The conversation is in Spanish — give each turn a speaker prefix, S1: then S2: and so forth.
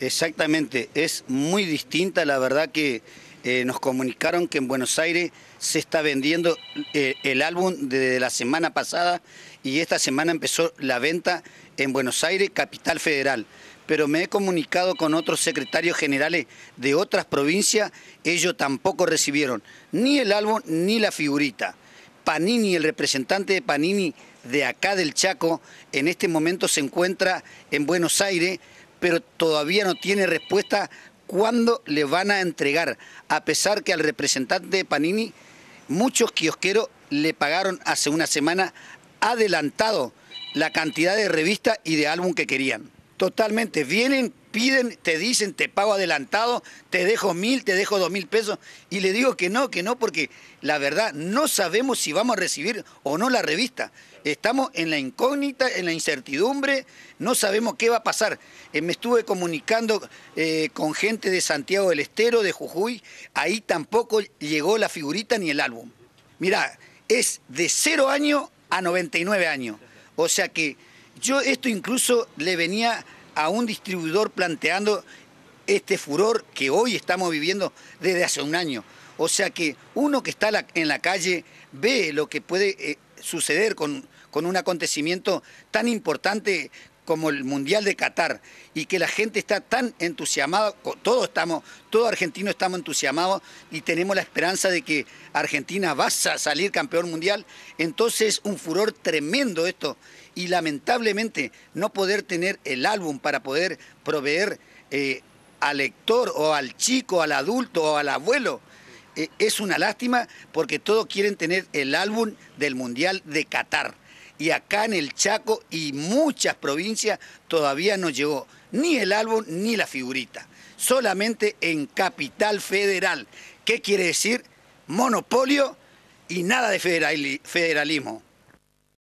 S1: Exactamente, es muy distinta, la verdad que eh, nos comunicaron que en Buenos Aires se está vendiendo eh, el álbum desde la semana pasada y esta semana empezó la venta en Buenos Aires, Capital Federal. Pero me he comunicado con otros secretarios generales de otras provincias, ellos tampoco recibieron ni el álbum ni la figurita. Panini, el representante de Panini de acá del Chaco, en este momento se encuentra en Buenos Aires pero todavía no tiene respuesta cuándo le van a entregar, a pesar que al representante de Panini muchos kiosqueros le pagaron hace una semana adelantado la cantidad de revistas y de álbum que querían. Totalmente. Vienen, piden, te dicen, te pago adelantado, te dejo mil, te dejo dos mil pesos. Y le digo que no, que no, porque la verdad no sabemos si vamos a recibir o no la revista. Estamos en la incógnita, en la incertidumbre, no sabemos qué va a pasar. Eh, me estuve comunicando eh, con gente de Santiago del Estero, de Jujuy, ahí tampoco llegó la figurita ni el álbum. Mirá, es de cero años a 99 años. O sea que yo esto incluso le venía a un distribuidor planteando este furor que hoy estamos viviendo desde hace un año. O sea que uno que está en la calle ve lo que puede eh, suceder con, con un acontecimiento tan importante como el Mundial de Qatar y que la gente está tan entusiasmada, todos estamos, todos argentinos estamos entusiasmados y tenemos la esperanza de que Argentina va a salir campeón mundial, entonces un furor tremendo esto y lamentablemente no poder tener el álbum para poder proveer eh, al lector o al chico, al adulto o al abuelo eh, es una lástima porque todos quieren tener el álbum del Mundial de Qatar y acá en el Chaco y muchas provincias todavía no llegó ni el álbum ni la figurita. Solamente en Capital Federal. ¿Qué quiere decir? Monopolio y nada de federalismo.